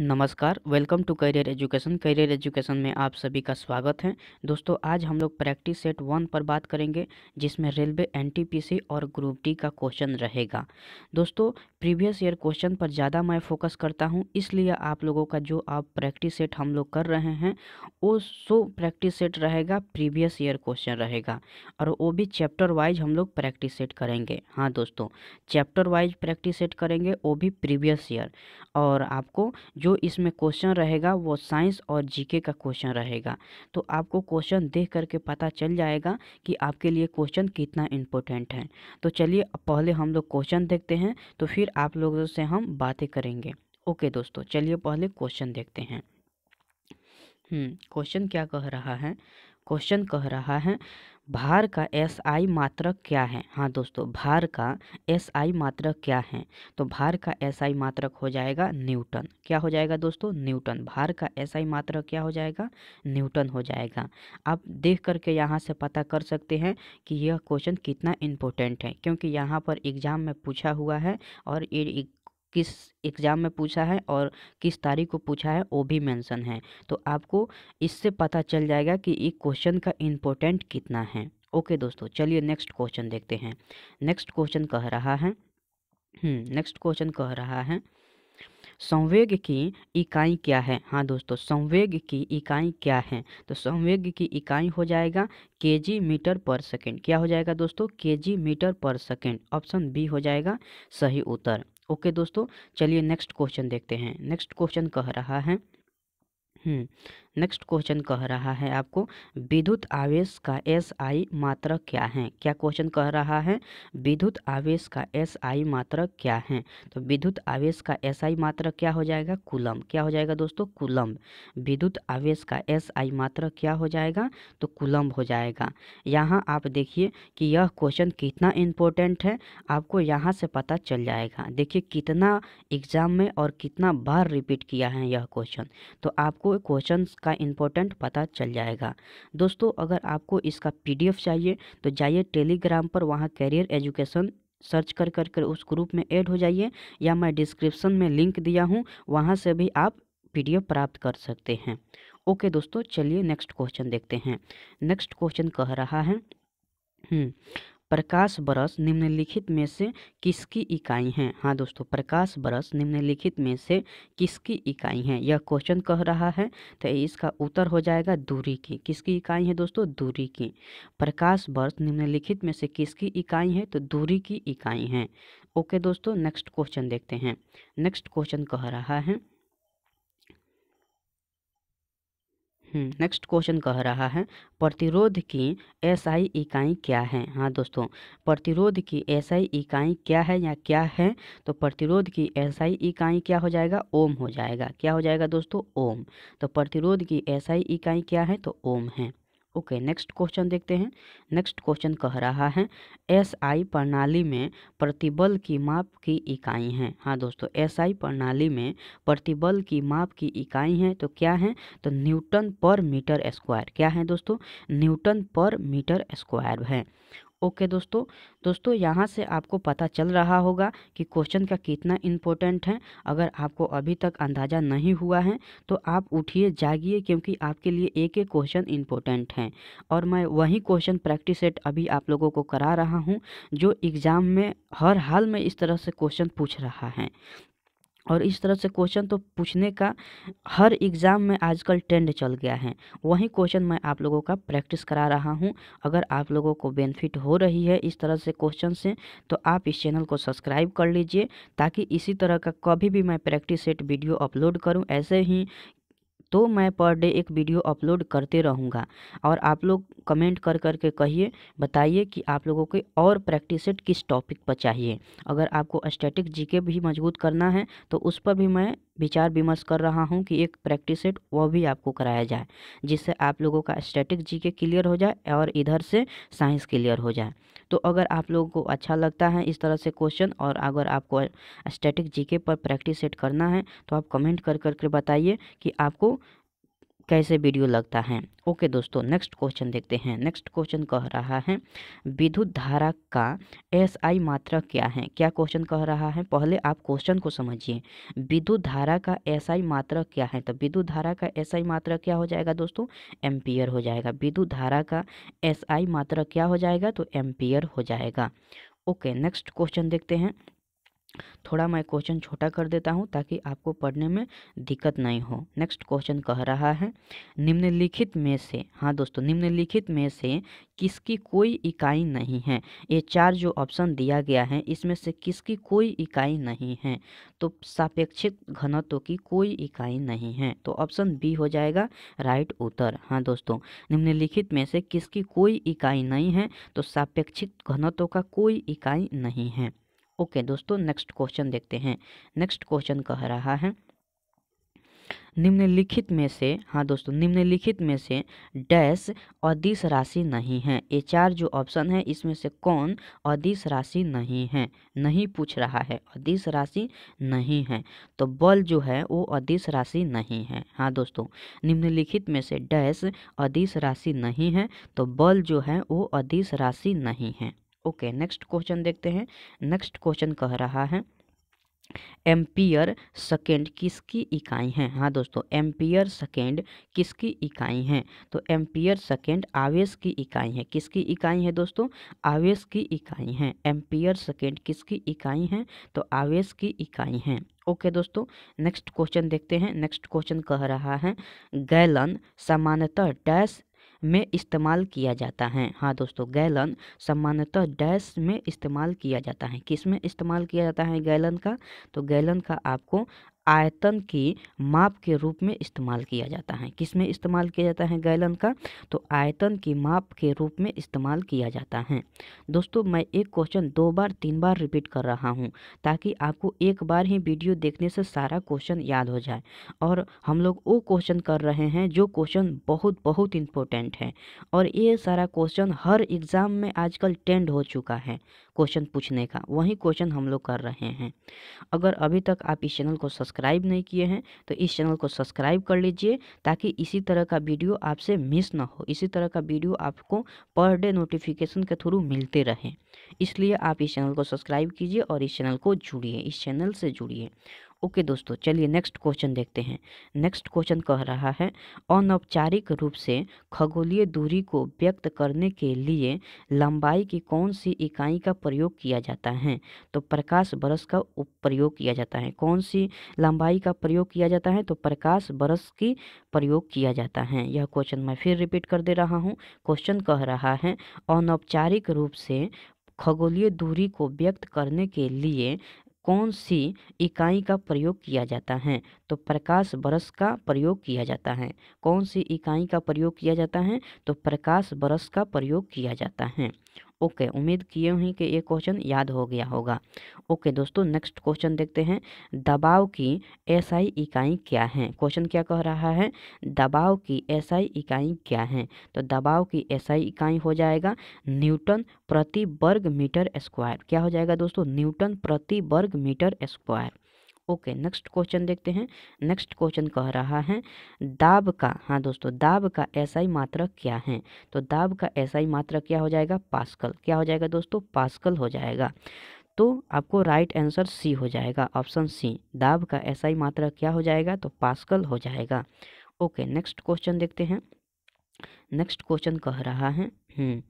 नमस्कार welcome to career education career education में आप सभी का स्वागत है दोस्तों आज हम लोग प्रैक्टिस सेट वन पर बात करेंगे जिसमें रेलवे एनटीपीसी और ग्रुप डी का क्वेश्चन रहेगा दोस्तों प्रीवियस ईयर क्वेश्चन पर ज़्यादा मैं फोकस करता हूं इसलिए आप लोगों का जो आप प्रैक्टिस सेट हम लोग कर रहे हैं वो सो प्रैक्टिस सेट रहेगा प्रीवियस ईयर क्वेश्चन रहेगा और वो भी चैप्टर वाइज हम लोग प्रैक्टिस सेट करेंगे हाँ दोस्तों चैप्टर वाइज प्रैक्टिस सेट करेंगे वो भी प्रीवियस ईयर और आपको जो जो इसमें क्वेश्चन रहेगा वो साइंस और जीके का क्वेश्चन रहेगा तो आपको क्वेश्चन देख करके पता चल जाएगा कि आपके लिए क्वेश्चन कितना इम्पोर्टेंट है तो चलिए पहले हम लोग क्वेश्चन देखते हैं तो फिर आप लोगों से हम बातें करेंगे ओके दोस्तों चलिए पहले क्वेश्चन देखते हैं क्वेश्चन हम्म, क्या कह रहा है क्वेश्चन कह रहा है भार का एस आई मात्रक क्या है हाँ दोस्तों भार का एस आई मात्रक क्या है तो भार का एस आई मात्रक हो जाएगा न्यूटन क्या हो जाएगा दोस्तों न्यूटन भार का एस आई मात्रक क्या हो जाएगा न्यूटन हो जाएगा आप देख करके यहाँ से पता कर सकते हैं कि यह क्वेश्चन कितना इम्पोर्टेंट है क्योंकि यहाँ पर एग्ज़ाम में पूछा हुआ है और ये किस एग्ज़ाम में पूछा है और किस तारीख को पूछा है वो भी मेंशन है तो आपको इससे पता चल जाएगा कि एक क्वेश्चन का इम्पोर्टेंट कितना है ओके दोस्तों चलिए नेक्स्ट क्वेश्चन देखते हैं नेक्स्ट क्वेश्चन कह रहा है हम्म, नेक्स्ट क्वेश्चन कह रहा है संवेग की इकाई क्या है हाँ दोस्तों संवेग की इकाई क्या है तो संवेग की इकाई हो जाएगा के जी मीटर पर सेकेंड क्या हो जाएगा दोस्तों K G metre per second option B हो जाएगा सही उत्तर ओके दोस्तों चलिए नेक्स्ट क्वेश्चन देखते हैं नेक्स्ट क्वेश्चन कह रहा है हम्म, नेक्स्ट क्वेश्चन कह रहा है आपको विद्युत आवेश का एस आई मात्रक क्या है क्या क्वेश्चन कह रहा है विद्युत आवेश का एस आई मात्रक क्या है तो विद्युत आवेश का एस आई मात्रक क्या हो जाएगा कुलम क्या हो जाएगा दोस्तों कुलम विद्युत आवेश का एस आई मात्रक क्या हो जाएगा तो कुलम हो जाएगा यहाँ आप देखिए कि यह क्वेश्चन कितना इम्पोर्टेंट है आपको यहाँ से पता चल जाएगा देखिए कितना एग्जाम में और कितना बार रिपीट किया है यह क्वेश्चन तो आपको क्वेश्चन का का इम्पोर्टेंट पता चल जाएगा दोस्तों अगर आपको इसका पीडीएफ चाहिए तो जाइए टेलीग्राम पर वहाँ कैरियर एजुकेशन सर्च कर कर कर उस ग्रुप में ऐड हो जाइए या मैं डिस्क्रिप्शन में लिंक दिया हूँ वहाँ से भी आप पीडीएफ प्राप्त कर सकते हैं ओके दोस्तों चलिए नेक्स्ट क्वेश्चन देखते हैं नेक्स्ट क्वेश्चन कह रहा है हम्म, प्रकाश बरस निम्नलिखित में से किसकी इकाई है हाँ दोस्तों प्रकाश बरस निम्नलिखित में से किसकी इकाई है यह क्वेश्चन कह रहा है तो इसका उत्तर हो जाएगा दूरी की किसकी इकाई है दोस्तों दूरी की प्रकाश बरस निम्नलिखित में से किसकी इकाई है तो दूरी की इकाई है ओके दोस्तों नेक्स्ट क्वेश्चन देखते हैं नेक्स्ट क्वेश्चन कह रहा है हम्म। नेक्स्ट क्वेश्चन कह रहा है प्रतिरोध की एसआई इकाई क्या है हाँ दोस्तों प्रतिरोध की एसआई इकाई क्या है या क्या है तो प्रतिरोध की एसआई इकाई क्या हो जाएगा ओम हो जाएगा क्या हो जाएगा दोस्तों ओम तो प्रतिरोध की एसआई इकाई क्या है तो ओम है ओके नेक्स्ट क्वेश्चन देखते हैं नेक्स्ट क्वेश्चन कह रहा है एस आई प्रणाली में प्रतिबल की माप की इकाई हैं हाँ दोस्तों एस आई प्रणाली में प्रतिबल की माप की इकाई हैं तो क्या है तो न्यूटन पर मीटर स्क्वायर क्या है दोस्तों न्यूटन पर मीटर स्क्वायर है ओके दोस्तों दोस्तों यहाँ से आपको पता चल रहा होगा कि क्वेश्चन का कितना इम्पोर्टेंट है अगर आपको अभी तक अंदाज़ा नहीं हुआ है तो आप उठिए जागिए क्योंकि आपके लिए एक एक क्वेश्चन इम्पोर्टेंट हैं और मैं वही क्वेश्चन प्रैक्टिस सेट अभी आप लोगों को करा रहा हूँ जो एग्ज़ाम में हर हाल में इस तरह से क्वेश्चन पूछ रहा है और इस तरह से क्वेश्चन तो पूछने का हर एग्ज़ाम में आजकल ट्रेंड चल गया है वही क्वेश्चन मैं आप लोगों का प्रैक्टिस करा रहा हूँ अगर आप लोगों को बेनिफिट हो रही है इस तरह से क्वेश्चन से तो आप इस चैनल को सब्सक्राइब कर लीजिए ताकि इसी तरह का कभी भी मैं प्रैक्टिस सेट वीडियो अपलोड करूँ ऐसे ही तो मैं पर डे एक वीडियो अपलोड करते रहूँगा और आप लोग कमेंट कर कर के कहिए बताइए कि आप लोगों के और प्रैक्टिस सेट किस टॉपिक पर चाहिए अगर आपको स्टैटिक जीके भी मजबूत करना है तो उस पर भी मैं विचार विमर्श कर रहा हूँ कि एक प्रैक्टिस सेट वह भी आपको कराया जाए जिससे आप लोगों का स्टैटिक जीके क्लियर हो जाए और इधर से साइंस क्लियर हो जाए तो अगर आप लोगों को अच्छा लगता है इस तरह से क्वेश्चन और अगर आपको स्टैटिक जीके पर प्रैक्टिस सेट करना है तो आप कमेंट कर करके बताइए कि आपको कैसे वीडियो लगता है ओके दोस्तों नेक्स्ट क्वेश्चन देखते हैं नेक्स्ट क्वेश्चन कह रहा है विद्युत धारा का एस आई मात्रा क्या है क्या क्वेश्चन कह रहा है पहले आप क्वेश्चन को समझिए विद्युत धारा का एस आई मात्रा क्या है तो विद्युत धारा का एस आई मात्रा क्या हो जाएगा दोस्तों एम्पियर हो जाएगा विद्युत धारा का एस आई मात्रा क्या हो जाएगा तो एम्पियर हो जाएगा ओके नेक्स्ट क्वेश्चन देखते हैं थोड़ा मैं क्वेश्चन छोटा कर देता हूँ ताकि आपको पढ़ने में दिक्कत नहीं हो नेक्स्ट क्वेश्चन कह रहा है निम्नलिखित में से हाँ दोस्तों निम्नलिखित में से किसकी कोई इकाई नहीं है ये चार जो ऑप्शन दिया गया है इसमें से किसकी कोई इकाई नहीं है तो सापेक्षिक घनत्व की कोई इकाई नहीं है तो ऑप्शन बी हो जाएगा राइट उत्तर हाँ दोस्तों निम्नलिखित में से किसकी कोई इकाई नहीं है तो सापेक्षिक घनत्व का कोई इकाई नहीं है ओके दोस्तों नेक्स्ट क्वेश्चन देखते हैं नेक्स्ट क्वेश्चन कह रहा है निम्नलिखित में से हाँ दोस्तों निम्नलिखित में से डैश अदिश राशि नहीं है ये चार जो ऑप्शन है इसमें से कौन अदिश राशि नहीं है नहीं पूछ रहा है अदिश राशि नहीं है तो बल जो है वो अदिश राशि नहीं है हाँ दोस्तों निम्नलिखित में से डैश अदिश राशि नहीं है तो बल जो है वो अदिश राशि नहीं है ओके नेक्स्ट क्वेश्चन देखते हैं नेक्स्ट क्वेश्चन कह रहा है एम्पियर सेकेंड किसकी इकाई है हाँ दोस्तों एम्पियर सेकेंड किसकी इकाई है तो एम्पियर सेकेंड आवेश की इकाई है किसकी इकाई है दोस्तों आवेश की इकाई है एम्पियर सेकेंड किसकी इकाई है तो आवेश की इकाई है ओके दोस्तों नेक्स्ट क्वेश्चन देखते हैं नेक्स्ट क्वेश्चन कह रहा है गैलन सामान्यतः डैश में इस्तेमाल किया जाता है हाँ दोस्तों गैलन सामान्यतः डैश में इस्तेमाल किया जाता है किस में इस्तेमाल किया जाता है गैलन का तो गैलन का आपको आयतन की माप के रूप में इस्तेमाल किया जाता है किस में इस्तेमाल किया जाता है गैलन का तो आयतन की माप के रूप में इस्तेमाल किया जाता है दोस्तों मैं एक क्वेश्चन दो बार तीन बार रिपीट कर रहा हूँ ताकि आपको एक बार ही वीडियो देखने से सारा क्वेश्चन याद हो जाए और हम लोग वो क्वेश्चन कर रहे हैं जो क्वेश्चन बहुत बहुत इंपॉर्टेंट है और ये सारा क्वेश्चन हर एग्ज़ाम में आजकल टेंड हो चुका है क्वेश्चन पूछने का वही क्वेश्चन हम लोग कर रहे हैं अगर अभी तक आप इस चैनल को सब्सक्राइब नहीं किए हैं तो इस चैनल को सब्सक्राइब कर लीजिए ताकि इसी तरह का वीडियो आपसे मिस ना हो इसी तरह का वीडियो आपको पर डे नोटिफिकेशन के थ्रू मिलते रहें इसलिए आप इस चैनल को सब्सक्राइब कीजिए और इस चैनल को जुड़िए इस चैनल से जुड़िए ओके दोस्तों चलिए नेक्स्ट क्वेश्चन देखते हैं नेक्स्ट क्वेश्चन कह रहा है अनौपचारिक रूप से खगोलीय दूरी को व्यक्त करने के लिए लंबाई की कौन सी इकाई का प्रयोग किया जाता है तो प्रकाश बरस का प्रयोग किया जाता है कौन सी लंबाई का प्रयोग किया जाता है तो प्रकाश बरस की प्रयोग किया जाता है यह क्वेश्चन मैं फिर रिपीट कर दे रहा हूँ क्वेश्चन कह रहा है अनौपचारिक रूप से खगोलीय दूरी को व्यक्त करने के लिए कौन सी इकाई का प्रयोग किया जाता है तो प्रकाश बरस का प्रयोग किया जाता है कौन सी इकाई का प्रयोग किया जाता है तो प्रकाश बरस का प्रयोग किया जाता है ओके उम्मीद किए हुई कि ये क्वेश्चन याद हो गया होगा ओके दोस्तों नेक्स्ट क्वेश्चन देखते हैं दबाव की एसआई इकाई क्या है क्वेश्चन क्या कह रहा है दबाव की एसआई इकाई क्या है तो दबाव की एसआई इकाई हो जाएगा न्यूटन प्रति वर्ग मीटर स्क्वायर क्या हो जाएगा दोस्तों न्यूटन प्रति वर्ग metre square okay next question देखते हैं नेक्स्ट क्वेश्चन कह रहा है दाब का हाँ दोस्तों दाब का एसआई मात्रक क्या है तो दाब का एसआई मात्रक क्या हो जाएगा पास्कल क्या हो जाएगा दोस्तों पास्कल हो जाएगा तो आपको राइट आंसर सी हो जाएगा ऑप्शन सी दाब का एसआई मात्रक क्या हो जाएगा तो पास्कल हो जाएगा ओके नेक्स्ट क्वेश्चन देखते हैं नेक्स्ट क्वेश्चन कह रहा है हम्म,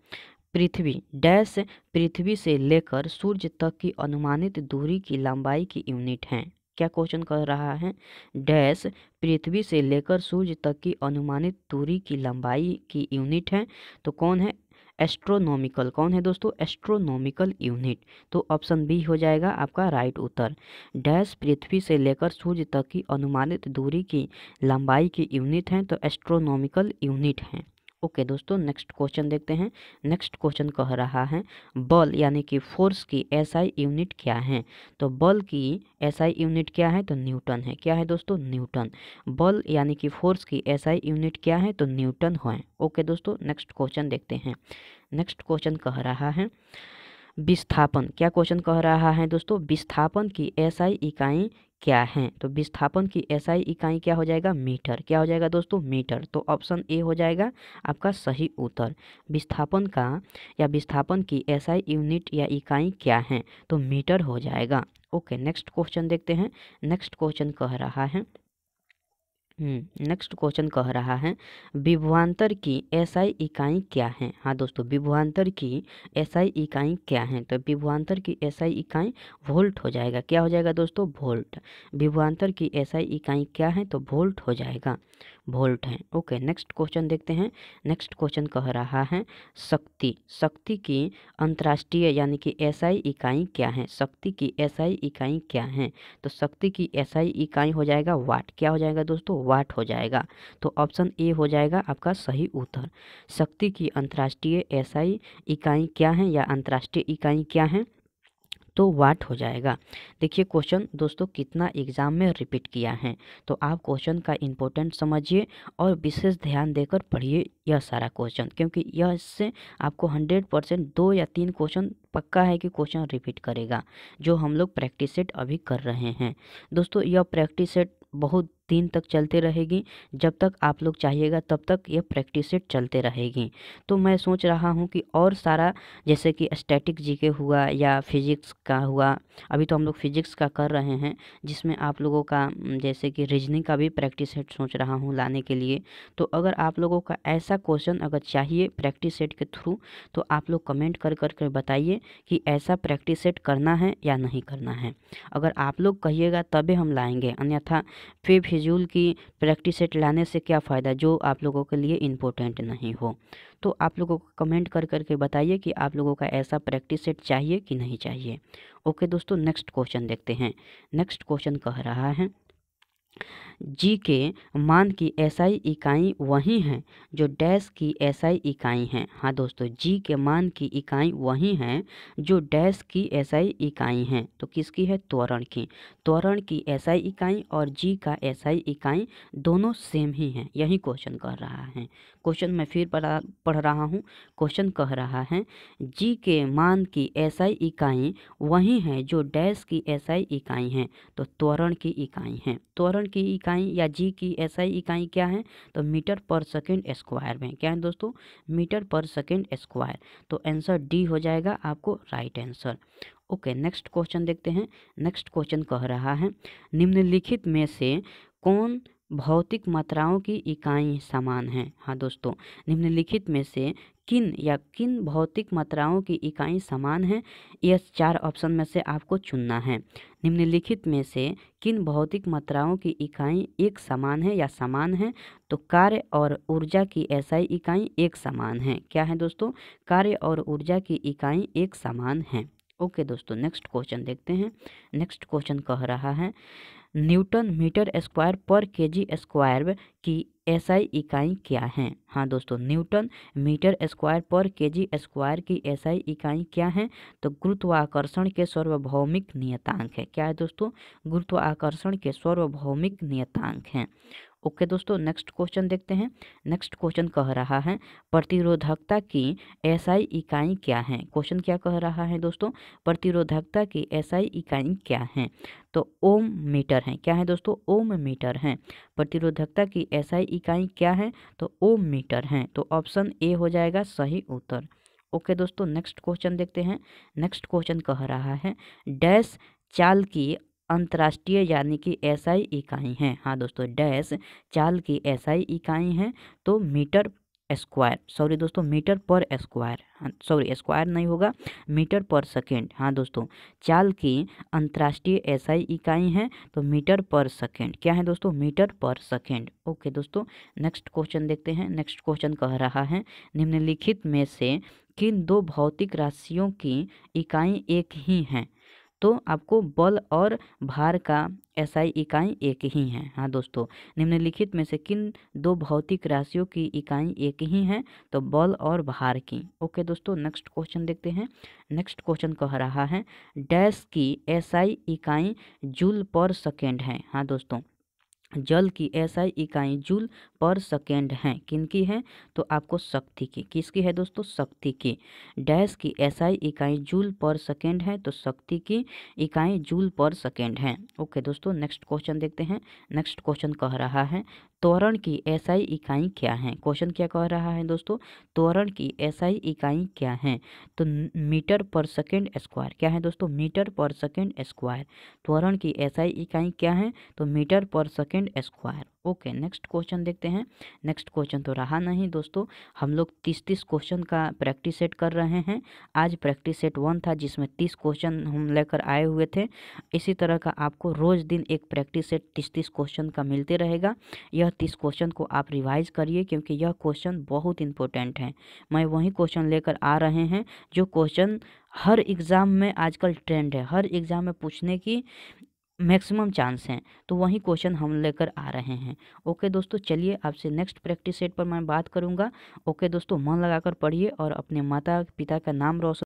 पृथ्वी डैश पृथ्वी से लेकर सूर्य तक की अनुमानित दूरी की लंबाई की यूनिट हैं क्या क्वेश्चन कर रहा है डैश पृथ्वी से लेकर सूर्य तक की अनुमानित दूरी की लंबाई की यूनिट है तो कौन है एस्ट्रोनॉमिकल कौन है दोस्तों एस्ट्रोनॉमिकल यूनिट तो ऑप्शन बी हो जाएगा आपका राइट उत्तर डैश पृथ्वी से लेकर सूर्य तक की अनुमानित दूरी की लंबाई की यूनिट है तो एस्ट्रोनॉमिकल यूनिट है ओके okay, दोस्तों नेक्स्ट क्वेश्चन देखते हैं नेक्स्ट क्वेश्चन कह रहा है बल यानी कि फोर्स की एसआई यूनिट क्या है तो बल की एसआई यूनिट क्या है तो न्यूटन है क्या है दोस्तों न्यूटन बल यानी कि फोर्स की एसआई यूनिट क्या है तो न्यूटन है ओके okay, दोस्तों नेक्स्ट क्वेश्चन देखते हैं नेक्स्ट क्वेश्चन कह रहा है विस्थापन क्या क्वेश्चन कह रहा है दोस्तों विस्थापन की एसआई इकाई क्या है तो विस्थापन की एसआई इकाई क्या हो जाएगा मीटर क्या हो जाएगा दोस्तों मीटर तो ऑप्शन ए हो जाएगा आपका सही उत्तर विस्थापन का या विस्थापन की एसआई यूनिट या इकाई क्या है तो मीटर हो जाएगा ओके नेक्स्ट क्वेश्चन देखते हैं नेक्स्ट क्वेश्चन कह रहा है नेक्स्ट हम्म, क्वेश्चन कह रहा है विभुआंतर की एसआई इकाई क्या है हाँ दोस्तों विभुआंतर की एसआई इकाई क्या है तो विभुआंतर की एसआई इकाई वोल्ट हो जाएगा क्या हो जाएगा दोस्तों वोल्ट विभुआंतर की एसआई इकाई क्या है तो वोल्ट हो जाएगा वोल्ट है ओके नेक्स्ट क्वेश्चन देखते हैं नेक्स्ट क्वेश्चन कह रहा है शक्ति शक्ति की अंतर्राष्ट्रीय यानी कि एसआई इकाई क्या है शक्ति की एसआई इकाई क्या है तो शक्ति की एसआई इकाई हो जाएगा वाट क्या हो जाएगा दोस्तों वाट हो जाएगा तो ऑप्शन ए हो जाएगा आपका सही उत्तर शक्ति की अंतर्राष्ट्रीय एसआई इकाई क्या है या अंतर्राष्ट्रीय इकाई क्या है तो वाट हो जाएगा देखिए क्वेश्चन दोस्तों कितना एग्जाम में रिपीट किया है तो आप क्वेश्चन का इम्पोर्टेंट समझिए और विशेष ध्यान देकर पढ़िए यह सारा क्वेश्चन क्योंकि यह इससे आपको हंड्रेड परसेंट दो या तीन क्वेश्चन पक्का है कि क्वेश्चन रिपीट करेगा जो हम लोग प्रैक्टिस सेट अभी कर रहे हैं दोस्तों यह प्रैक्टिस सेट बहुत तीन तक चलते रहेगी जब तक आप लोग चाहिएगा तब तक ये प्रैक्टिस सेट चलते रहेगी तो मैं सोच रहा हूँ कि और सारा जैसे कि स्टैटिक जीके हुआ या फिजिक्स का हुआ अभी तो हम लोग फिजिक्स का कर रहे हैं जिसमें आप लोगों का जैसे कि रीजनिंग का भी प्रैक्टिस सेट सोच रहा हूँ लाने के लिए तो अगर आप लोगों का ऐसा क्वेश्चन अगर चाहिए प्रैक्टिस सेट के थ्रू तो आप लोग कमेंट कर कर कर बताइए कि ऐसा प्रैक्टिस सेट करना है या नहीं करना है अगर आप लोग कहिएगा तभी हम लाएंगे अन्यथा फिर भी शेड्यूल की प्रैक्टिस सेट लाने से क्या फ़ायदा जो आप लोगों के लिए इम्पोर्टेंट नहीं हो तो आप लोगों को कमेंट कर करके बताइए कि आप लोगों का ऐसा प्रैक्टिस सेट चाहिए कि नहीं चाहिए ओके दोस्तों नेक्स्ट क्वेश्चन देखते हैं नेक्स्ट क्वेश्चन कह रहा है जी के मान की एसआई इकाई वही हैं जो डैश की एसआई इकाई हैं हाँ दोस्तों जी के मान की इकाई वही हैं जो डैश की एसआई इकाई हैं तो किसकी है त्वरण की त्वरण की एसआई इकाई और जी का एसआई इकाई दोनों सेम ही हैं यही क्वेश्चन कर रहा है क्वेश्चन मैं फिर पढ़ा पढ़ रहा हूँ क्वेश्चन कह रहा है जी के मान की एसआई इकाई वही हैं जो डैश की एसआई इकाई हैं तो त्वरण की इकाई हैं त्वरण की इकाई या जी की एसआई इकाई क्या है तो मीटर पर सेकेंड स्क्वायर में क्या है दोस्तों मीटर पर सेकेंड स्क्वायर तो आंसर डी हो जाएगा आपको right answer okay next question देखते हैं नेक्स्ट क्वेश्चन कह रहा है निम्नलिखित में से कौन भौतिक मात्राओं की इकाई समान हैं हाँ दोस्तों निम्नलिखित में से किन या किन भौतिक मात्राओं की इकाई समान है यह चार ऑप्शन में से आपको चुनना है निम्नलिखित में से किन भौतिक मात्राओं की इकाई एक समान है या समान है तो कार्य और ऊर्जा की ही इकाई एक समान है क्या है दोस्तों कार्य और ऊर्जा की इकाई एक समान है ओके okay, दोस्तों नेक्स्ट क्वेश्चन देखते हैं नेक्स्ट क्वेश्चन कह रहा है न्यूटन मीटर स्क्वायर पर केजी स्क्वायर की एसआई इकाई क्या है हाँ दोस्तों न्यूटन मीटर स्क्वायर पर केजी स्क्वायर की एसआई इकाई क्या है तो गुरुत्वाकर्षण के सर्वभौमिक नियतांक है क्या है दोस्तों गुरुत्वाकर्षण के सर्वभौमिक नियतांक हैं ओके दोस्तों नेक्स्ट क्वेश्चन देखते हैं नेक्स्ट क्वेश्चन कह रहा है प्रतिरोधकता की एसआई इकाई क्या है क्वेश्चन क्या कह रहा है दोस्तों प्रतिरोधकता की एसआई इकाई क्या है तो ओम मीटर है क्या है दोस्तों ओम मीटर है प्रतिरोधकता की एसआई इकाई क्या है तो ओम मीटर है तो ऑप्शन ए हो जाएगा सही उत्तर ओके दोस्तों नेक्स्ट क्वेश्चन देखते हैं नेक्स्ट क्वेश्चन कह रहा है डैश चाल की अंतर्राष्ट्रीय यानी कि एसआई इकाई हैं हाँ दोस्तों डैश चाल की एसआई इकाई हैं तो मीटर स्क्वायर सॉरी दोस्तों मीटर पर स्क्वायर हाँ, सॉरी स्क्वायर नहीं होगा मीटर पर सेकेंड हाँ दोस्तों चाल की अंतर्राष्ट्रीय एसआई इकाई हैं तो मीटर पर सेकेंड क्या है दोस्तों मीटर पर सेकेंड ओके दोस्तों नेक्स्ट क्वेश्चन देखते हैं नेक्स्ट क्वेश्चन कह रहा है निम्नलिखित में से किन दो भौतिक राशियों की इकाई एक ही हैं तो आपको बल और भार का एसआई इकाई एक ही है हाँ दोस्तों निम्नलिखित में से किन दो भौतिक राशियों की इकाई एक ही है तो बल और भार की ओके दोस्तों नेक्स्ट क्वेश्चन देखते हैं नेक्स्ट क्वेश्चन कह रहा है डैश की एसआई इकाई जूल पर सेकेंड है हाँ दोस्तों जल की एसआई इकाई जूल पर सेकेंड हैं किनकी है तो आपको शक्ति की किसकी है दोस्तों शक्ति की डैश की ऐसाई इकाई जूल पर सेकेंड है तो शक्ति की इकाई जूल पर सेकेंड है ओके दोस्तों नेक्स्ट क्वेश्चन देखते हैं नेक्स्ट क्वेश्चन कह रहा है त्वरण की ऐसाई इकाई क्या है क्वेश्चन क्या कह रहा है दोस्तों त्वरण की ऐसाई तो इकाई क्या है तो मीटर पर सेकेंड स्क्वायर क्या है दोस्तों मीटर पर सेकेंड स्क्वायर त्वरण की ऐसाई इकाई क्या है तो metre per second second square okay next question देखते हैं नेक्स्ट क्वेश्चन तो रहा नहीं दोस्तों हम लोग तीस तीस क्वेश्चन का प्रैक्टिस सेट कर रहे हैं आज प्रैक्टिस सेट वन था जिसमें तीस क्वेश्चन हम लेकर आए हुए थे इसी तरह का आपको रोज़ दिन एक प्रैक्टिस सेट तीस तीस क्वेश्चन का मिलते रहेगा यह तीस क्वेश्चन को आप रिवाइज करिए क्योंकि यह क्वेश्चन बहुत इंपॉर्टेंट है मैं वही क्वेश्चन लेकर आ रहे हैं जो क्वेश्चन हर एग्ज़ाम में आजकल ट्रेंड है हर एग्ज़ाम में पूछने की मैक्सिमम चांस हैं तो वही क्वेश्चन हम लेकर आ रहे हैं ओके दोस्तों चलिए आपसे नेक्स्ट प्रैक्टिस सेट पर मैं बात करूंगा ओके दोस्तों मन लगाकर पढ़िए और अपने माता पिता का नाम रोशन